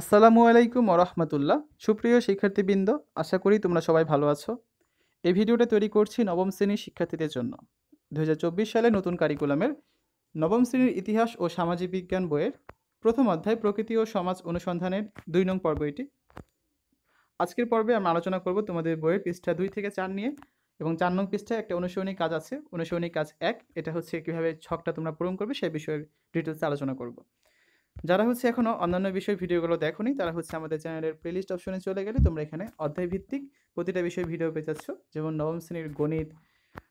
আসসালামু আলাইকুম রহমতুল্লাহ সুপ্রিয় শিক্ষার্থীবৃন্দ আশা করি তোমরা সবাই ভালো আছো এই ভিডিওটা তৈরি করছি নবম শ্রেণীর শিক্ষার্থীদের জন্য দু সালে নতুন কারিকুলামের নবম শ্রেণীর ইতিহাস ও সামাজিক বিজ্ঞান বইয়ের প্রথম অধ্যায় প্রকৃতি ও সমাজ অনুসন্ধানের দুই নং পর্ব এটি আজকের পর্বে আমরা আলোচনা করব তোমাদের বইয়ের পৃষ্ঠা দুই থেকে চার নিয়ে এবং চার নং পৃষ্ঠায় একটা অনুসরণী কাজ আছে অনুসরণী কাজ এক এটা হচ্ছে কীভাবে ছকটা তোমরা পূরণ করবে সেই বিষয়ে ডিটেলসে আলোচনা করব যারা হচ্ছে এখনও অন্যান্য বিষয়ের ভিডিওগুলো নি তারা হচ্ছে আমাদের চ্যানেলের প্লেলিস্ট অপশনে চলে গেলে তোমরা এখানে অধ্যায় ভিত্তিক প্রতিটা বিষয়ে ভিডিও পেয়ে যাচ্ছ যেমন নবম শ্রেণীর গণিত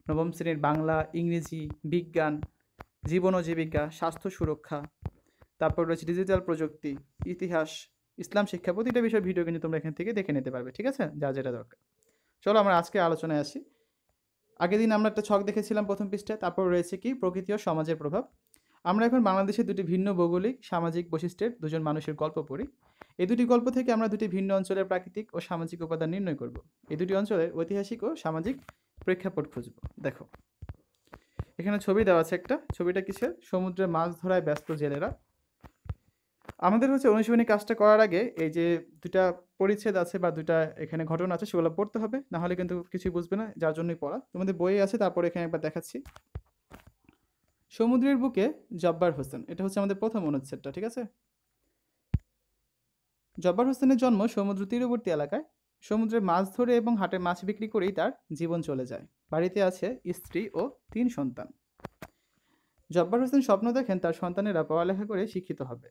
নবম শ্রেণীর বাংলা ইংরেজি বিজ্ঞান জীবন ও জীবিকা স্বাস্থ্য সুরক্ষা তারপর রয়েছে ডিজিটাল প্রযুক্তি ইতিহাস ইসলাম শিক্ষা প্রতিটা বিষয় ভিডিও কিন্তু তোমরা এখান থেকে দেখে নিতে পারবে ঠিক আছে যা যেটা দরকার চলো আমরা আজকে আলোচনায় আসি আগের দিন আমরা একটা ছক দেখেছিলাম প্রথম পৃষ্ঠায় তারপর রয়েছে কি প্রকৃতি ও সমাজের প্রভাব আমরা এখন বাংলাদেশের দুটি ভিন্ন ভৌগোলিক সামাজিক বৈশিষ্ট্যের দুজন মানুষের গল্প পড়ি এই দুটি গল্প থেকে আমরা দুটি ভিন্ন অঞ্চলের প্রাকৃতিক ও সামাজিক উপাদান নির্ণয় করব এই দুটি অঞ্চলের ঐতিহাসিক ও সামাজিক প্রেক্ষাপট খুঁজব দেখো এখানে ছবি দেওয়া আছে একটা ছবিটা কিসের সমুদ্রে মাছ ধরায় ব্যস্ত জেলেরা আমাদের হচ্ছে অনুশীলনী কাজটা করার আগে এই যে দুটা পরিচ্ছেদ আছে বা দুটা এখানে ঘটনা আছে সেগুলো পড়তে হবে নাহলে কিন্তু কিছুই বুঝবে না যার জন্যই পড়া তোমাদের বইয়ে আছে তারপরে এখানে একবার দেখাচ্ছি সমুদ্রের বুকে জব্বার হোসেন এটা হচ্ছে আমাদের প্রথম অনুচ্ছেদটা ঠিক আছে জব্বার হোসেনের জন্ম সমুদ্র তীরবর্তী এলাকায় সমুদ্রে মাছ ধরে এবং হাটে মাছ বিক্রি করেই তার জীবন চলে যায় বাড়িতে আছে স্ত্রী ও তিন সন্তান জব্বার হোসেন স্বপ্ন দেখেন তার সন্তানেরা পড়ালেখা করে শিক্ষিত হবে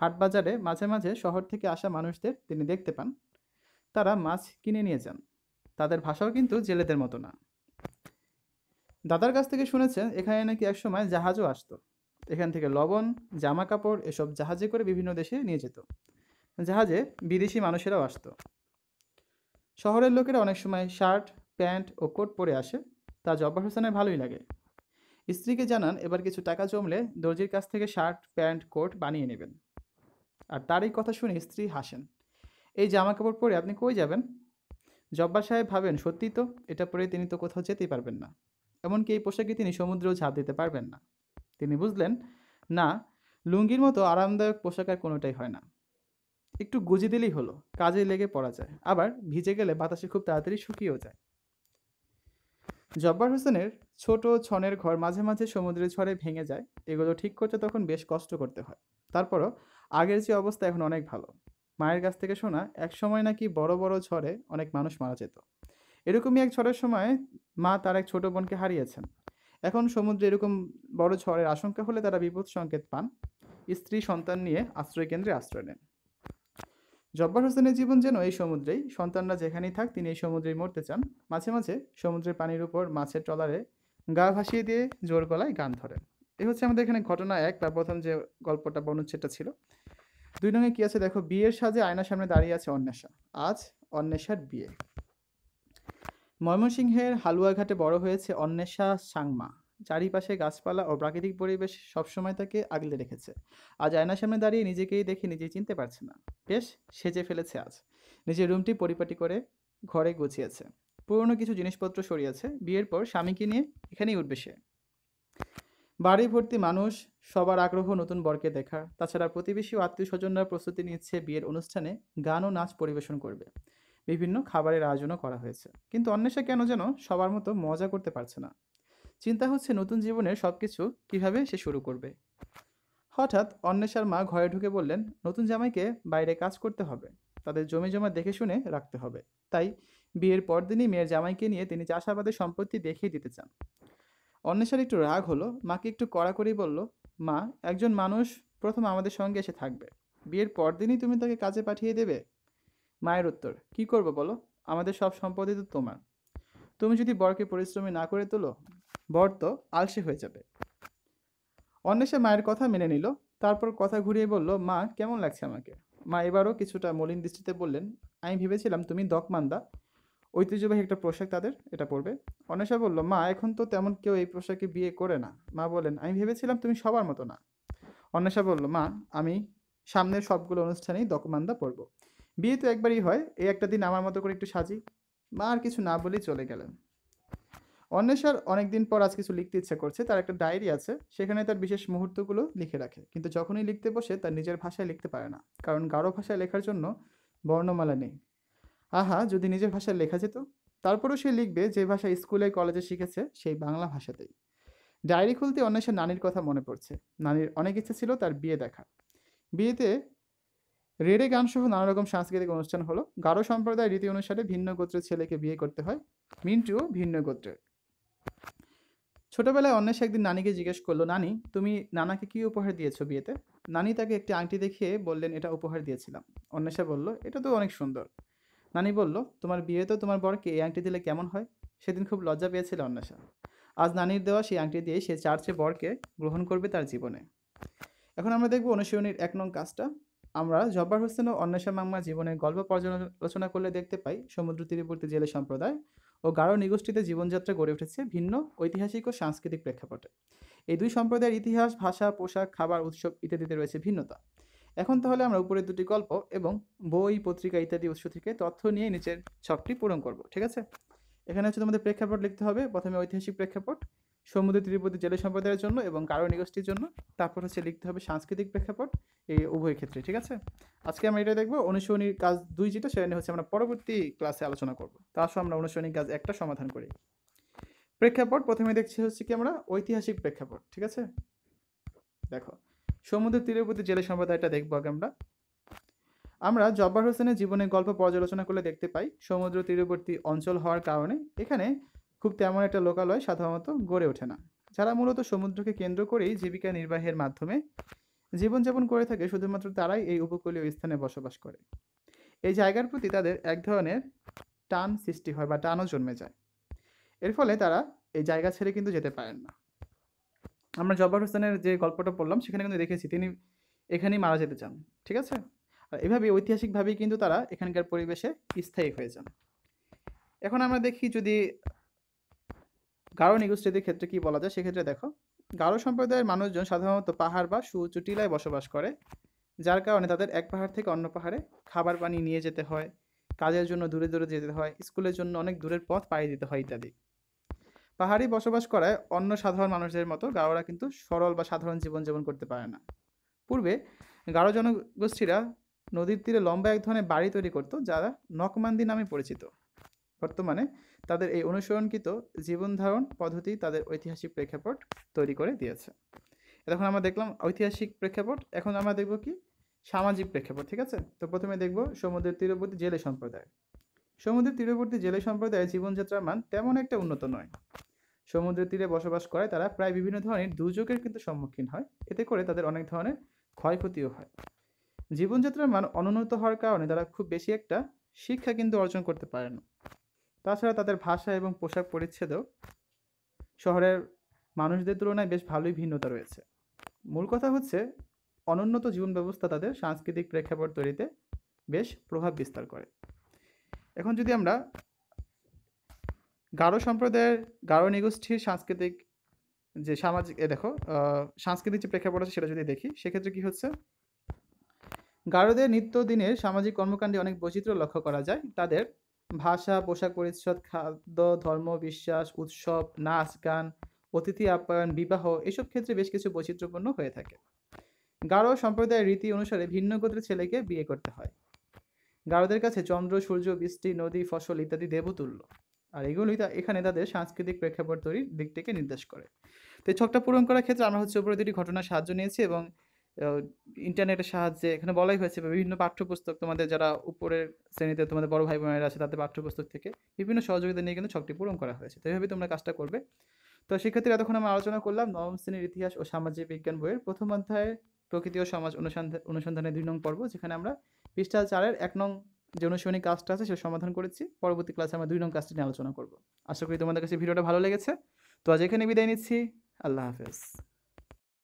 হাট বাজারে মাঝে মাঝে শহর থেকে আসা মানুষদের তিনি দেখতে পান তারা মাছ কিনে নিয়ে যান তাদের ভাষাও কিন্তু জেলেদের মতো না দাদার কাছ থেকে শুনেছেন এখানে নাকি একসময় জাহাজও আসতো এখান থেকে লবণ জামা কাপড় এসব জাহাজে করে বিভিন্ন দেশে নিয়ে যেত জাহাজে বিদেশি মানুষেরাও আসতো শহরের লোকেরা অনেক সময় শার্ট প্যান্ট ও কোট পরে আসে তা জব্বার হোসেনের ভালোই লাগে স্ত্রীকে জানান এবার কিছু টাকা জমলে দর্জির কাছ থেকে শার্ট প্যান্ট কোট বানিয়ে নেবেন আর তার এই কথা শুনে স্ত্রী হাসেন এই জামা কাপড় পরে আপনি কই যাবেন জব্বার সাহেব ভাবেন সত্যি তো এটা পরে তিনি তো কোথাও যেতেই পারবেন না এমনকি এই পোশাকে তিনি সমুদ্রেও ঝাঁপ দিতে পারবেন না তিনি বুঝলেন না লুঙ্গির মতো আরামদায়ক পোশাক আর কোনোটাই হয় না একটু গুজে দিলেই হলো কাজে লেগে পড়া যায় আবার ভিজে গেলে বাতাসে খুব তাড়াতাড়ি শুকিয়েও যায় জব্বার হোসেনের ছোট ছনের ঘর মাঝে মাঝে সমুদ্রের ছড়ে ভেঙে যায় এগুলো ঠিক করতে তখন বেশ কষ্ট করতে হয় তারপরও আগের যে অবস্থা এখন অনেক ভালো মায়ের কাছ থেকে শোনা এক সময় নাকি বড় বড় ঝড়ে অনেক মানুষ মারা যেত এরকমই এক ঝড়ের সময় মা তার এক ছোট বোনকে হারিয়েছেন এখন সমুদ্রে এরকম বড় ঝড়ের আশঙ্কা হলে তারা বিপদ সংকেত পান স্ত্রী সন্তান নিয়ে আশ্রয় কেন্দ্রে আশ্রয় নেন জব্বার হোসেনের জীবন যেন এই সমুদ্রেই সন্তানরা যেখানেই থাক তিনি এই সমুদ্রেই মরতে চান মাঝে মাঝে সমুদ্রের পানির উপর মাছের ট্রলারে গা ভাসিয়ে দিয়ে জোর গলায় গান ধরেন এই হচ্ছে আমাদের এখানে ঘটনা এক বা প্রথম যে গল্পটা বা অনুচ্ছেদটা ছিল দুই নঙ্গে কী আছে দেখো বিয়ের সাজে আয়নার সামনে দাঁড়িয়ে আছে অন্বেষা আজ অন্বেষার বিয়ে ময়মনসিংহের হালুয়াঘাটে বড় হয়েছে অন্বেষা সাংমা চারিপাশে গাছপালা ও প্রাকৃতিক পরিবেশ সবসময় তাকে আগলে রেখেছে আজ আয়নার সামনে দাঁড়িয়ে নিজেকেই দেখে নিজেই চিনতে পারছে না বেশ সেজে ফেলেছে আজ নিজের রুমটি পরিপাটি করে ঘরে গুছিয়েছে পুরনো কিছু জিনিসপত্র সরিয়েছে বিয়ের পর স্বামীকে নিয়ে এখানেই উঠবে সে বাড়ি ভর্তি মানুষ সবার আগ্রহ নতুন বরকে দেখা তাছাড়া প্রতিবেশী ও আত্মীয় স্বজনরা প্রস্তুতি নিচ্ছে বিয়ের অনুষ্ঠানে গান ও নাচ পরিবেশন করবে বিভিন্ন খাবারের আয়োজনও করা হয়েছে কিন্তু অন্বেষা কেন যেন সবার মতো মজা করতে পারছে না চিন্তা হচ্ছে নতুন জীবনের সব কিছু কীভাবে সে শুরু করবে হঠাৎ অন্বেষার মা ঘরে ঢুকে বললেন নতুন জামাইকে বাইরে কাজ করতে হবে তাদের জমি জমা দেখে শুনে রাখতে হবে তাই বিয়ের পরদিনই মেয়ের জামাইকে নিয়ে তিনি চাষাবাদের সম্পত্তি দেখিয়ে দিতে চান অন্বেষার একটু রাগ হলো মাকে একটু কড়া করেই বলল মা একজন মানুষ প্রথম আমাদের সঙ্গে এসে থাকবে বিয়ের পর দিনই তুমি তাকে কাজে পাঠিয়ে দেবে মায়ের উত্তর কি করবো বলো আমাদের সব সম্পত্তি তো তোমার তুমি যদি বরকে পরিশ্রমী না করে তোলো বর তো আলসে হয়ে যাবে অন্বেষা মায়ের কথা মেনে নিল তারপর কথা ঘুরিয়ে বলল মা কেমন লাগছে আমাকে মা এবারও কিছুটা মলিন দৃষ্টিতে বললেন আমি ভেবেছিলাম তুমি দকমান্দা ঐতিহ্যবাহী একটা পোশাক তাদের এটা পড়বে অন্বেষা বলল মা এখন তো তেমন কেউ এই পোশাকে বিয়ে করে না মা বলেন আমি ভেবেছিলাম তুমি সবার মতো না অন্বেষা বলল মা আমি সামনের সবগুলো অনুষ্ঠানেই দকমান্দা পরব বিয়ে তো একবারই হয় এই একটা দিন আমার মতো করে একটু সাজি মা আর কিছু না বলেই চলে গেলেন অন্বেষার অনেক দিন পর আজ কিছু লিখতে ইচ্ছা করছে তার একটা ডায়েরি আছে সেখানে তার বিশেষ মুহূর্তগুলো লিখে রাখে কিন্তু যখনই লিখতে বসে তার নিজের ভাষায় লিখতে পারে না কারণ গাঢ় ভাষায় লেখার জন্য বর্ণমালা নেই আহা যদি নিজের ভাষায় লেখা যেত তারপরেও সে লিখবে যে ভাষা স্কুলে কলেজে শিখেছে সেই বাংলা ভাষাতেই ডায়েরি খুলতে অন্বেষার নানির কথা মনে পড়ছে নানির অনেক ইচ্ছে ছিল তার বিয়ে দেখা বিয়েতে রেডে গানসহ নানা রকম সাংস্কৃতিক অনুষ্ঠান হলো গারো সম্প্রদায় রীতি অনুসারে ভিন্ন গোত্রের ছেলেকে বিয়ে করতে হয় মিন্টুও ভিন্ন গোত্রের ছোটবেলায় অন্যেষ একদিন নানিকে জিজ্ঞেস করলো নানি তুমি নানাকে কি উপহার দিয়েছো বিয়েতে নানি তাকে একটি আংটি দেখিয়ে বললেন এটা উপহার দিয়েছিলাম অন্বেষা বলল এটা তো অনেক সুন্দর নানি বলল তোমার বিয়ে তো তোমার বরকে এই আংটি দিলে কেমন হয় সেদিন খুব লজ্জা পেয়েছিল অন্বেষা আজ নানির দেওয়া সেই আংটি দিয়ে সে চার্চে বরকে গ্রহণ করবে তার জীবনে এখন আমরা দেখব অনুশীলনীর এক নং কাজটা আমরা জব্বার হোসেন ও অন্বেষা মাম্মা জীবনের গল্প পর্যালোচনা করলে দেখতে পাই সমুদ্র তীরবর্তী জেলে সম্প্রদায় ও গারো নিগোষ্ঠীতে জীবনযাত্রা গড়ে উঠেছে ভিন্ন ঐতিহাসিক ও সাংস্কৃতিক প্রেক্ষাপটে এই দুই সম্প্রদায়ের ইতিহাস ভাষা পোশাক খাবার উৎসব ইত্যাদিতে রয়েছে ভিন্নতা এখন তাহলে আমরা উপরের দুটি গল্প এবং বই পত্রিকা ইত্যাদি উৎস থেকে তথ্য নিয়ে নিচের ছকটি পূরণ করব ঠিক আছে এখানে হচ্ছে তোমাদের প্রেক্ষাপট লিখতে হবে প্রথমে ঐতিহাসিক প্রেক্ষাপট সমুদ্র তিরুপতি জেলা সম্প্রদায়ের জন্য এবং কারো নিগোষ্ঠীর জন্য তারপর হচ্ছে লিখতে হবে সাংস্কৃতিক প্রেক্ষাপট এই উভয় ক্ষেত্রে ঠিক আছে আজকে আমরা এটা দেখবো অনুশীলনীর কাজ দুই যেটা সেখানে হচ্ছে আমরা পরবর্তী ক্লাসে আলোচনা করবো তা আসো আমরা অনুশীলনীর কাজ একটা সমাধান করি প্রেক্ষাপট প্রথমে দেখছি হচ্ছে কি আমরা ঐতিহাসিক প্রেক্ষাপট ঠিক আছে দেখো সমুদ্র তীরবর্তী জেলা সম্প্রদায়টা দেখবো আগে আমরা আমরা জব্বার হোসেনের জীবনের গল্প পর্যালোচনা করলে দেখতে পাই সমুদ্র তীরবর্তী অঞ্চল হওয়ার কারণে এখানে খুব তেমন একটা লোকালয় সাধারণত গড়ে ওঠে না যারা মূলত সমুদ্রকে কেন্দ্র করেই জীবিকা নির্বাহের মাধ্যমে জীবনযাপন করে থাকে শুধুমাত্র তারাই এই উপকূলীয় স্থানে বসবাস করে এই জায়গার প্রতি তাদের এক ধরনের টান সৃষ্টি হয় বা টানও জন্মে যায় এর ফলে তারা এই জায়গা ছেড়ে কিন্তু যেতে পারেন না আমরা জব্বার হোসেনের যে গল্পটা পড়লাম সেখানে কিন্তু দেখেছি তিনি এখানেই মারা যেতে চান ঠিক আছে আর এভাবে ঐতিহাসিকভাবেই কিন্তু তারা এখানকার পরিবেশে স্থায়ী হয়ে যান এখন আমরা দেখি যদি গারো নিগোষ্ঠীদের ক্ষেত্রে কি বলা যায় সেক্ষেত্রে দেখো গারো সম্প্রদায়ের মানুষজন সাধারণত পাহাড় বা সুউঁচু টিলায় বসবাস করে যার কারণে তাদের এক পাহাড় থেকে অন্য পাহাড়ে খাবার পানি নিয়ে যেতে হয় কাজের জন্য দূরে দূরে যেতে হয় স্কুলের জন্য অনেক দূরের পথ পাড়ি দিতে হয় ইত্যাদি পাহাড়ি বসবাস করায় অন্য সাধারণ মানুষদের মতো গাওরা কিন্তু সরল বা সাধারণ জীবনযাপন করতে পারে না পূর্বে গারো জনগোষ্ঠীরা নদীর তীরে লম্বা এক ধরনের বাড়ি তৈরি করত যারা নকমান্দি নামে পরিচিত বর্তমানে তাদের এই অনুসরণকৃত জীবনধারণ পদ্ধতি তাদের ঐতিহাসিক প্রেক্ষাপট তৈরি করে দিয়েছে এখন আমরা দেখলাম ঐতিহাসিক প্রেক্ষাপট এখন আমরা দেখব কি সামাজিক প্রেক্ষাপট ঠিক আছে তো প্রথমে দেখব সমুদ্রের তীরবর্তী জেলে সম্প্রদায় সমুদ্রের তীরবর্তী জেলে সম্প্রদায়ের জীবনযাত্রার মান তেমন একটা উন্নত নয় সমুদ্রের তীরে বসবাস করে তারা প্রায় বিভিন্ন ধরনের দুর্যোগের কিন্তু সম্মুখীন হয় এতে করে তাদের অনেক ধরনের ক্ষয়ক্ষতিও হয় জীবনযাত্রার মান অনুন্নত হওয়ার কারণে তারা খুব বেশি একটা শিক্ষা কিন্তু অর্জন করতে পারে না তাছাড়া তাদের ভাষা এবং পোশাক পরিচ্ছেদেও শহরের মানুষদের তুলনায় বেশ ভালোই ভিন্নতা রয়েছে মূল কথা হচ্ছে অনুন্নত জীবন ব্যবস্থা তাদের সাংস্কৃতিক প্রেক্ষাপট তৈরিতে বেশ প্রভাব বিস্তার করে এখন যদি আমরা গারো সম্প্রদায়ের গারো নিগোষ্ঠীর সাংস্কৃতিক যে সামাজিক এ দেখো সাংস্কৃতিক যে প্রেক্ষাপট আছে সেটা যদি দেখি সেক্ষেত্রে কী হচ্ছে গারোদের নিত্যদিনের সামাজিক কর্মকাণ্ডে অনেক বৈচিত্র্য লক্ষ্য করা যায় তাদের ভাষা পোশাক পরিচ্ছদ খাদ্য ধর্ম বিশ্বাস উৎসব নাচ গান অতিথি আপ্যায়ন বিবাহ এসব ক্ষেত্রে বেশ কিছু বৈচিত্র্যপূর্ণ হয়ে থাকে গারো সম্প্রদায়ের রীতি অনুসারে ভিন্ন গোত্রের ছেলেকে বিয়ে করতে হয় গারোদের কাছে চন্দ্র সূর্য বৃষ্টি নদী ফসল ইত্যাদি দেবতুল্য আর এগুলোই এখানে তাদের সাংস্কৃতিক প্রেক্ষাপট তৈরির দিকটিকে নির্দেশ করে তো ছকটা পূরণ করার ক্ষেত্রে আমরা হচ্ছে উপরে দুটি ঘটনার সাহায্য নিয়েছি এবং ইন্টারনেটের সাহায্যে এখানে বলাই হয়েছে বিভিন্ন পাঠ্যপুস্তক তোমাদের যারা উপরের শ্রেণীতে তোমাদের বড় ভাই বোনেরা আছে তাদের পাঠ্যপুস্তক থেকে বিভিন্ন সহযোগিতা নিয়ে কিন্তু ছকটি পূরণ করা হয়েছে তো এইভাবে তোমরা কাজটা করবে তো শিক্ষার্থীরা এতক্ষণ আমরা আলোচনা করলাম নবম শ্রেণীর ইতিহাস ও সামাজিক বিজ্ঞান বইয়ের প্রথম অধ্যায়ে প্রকৃতি ও সমাজ অনুসন্ধান অনুসন্ধানের দুই নং পর্ব যেখানে আমরা পৃষ্ঠা চারের এক নং যে অনুসরণী কাজটা আছে সেটা সমাধান করেছি পরবর্তী ক্লাসে আমরা দুই নং কাজটি নিয়ে আলোচনা করব আশা করি তোমাদের কাছে ভিডিওটা ভালো লেগেছে তো আজ এখানে বিদায় নিচ্ছি আল্লাহ হাফেজ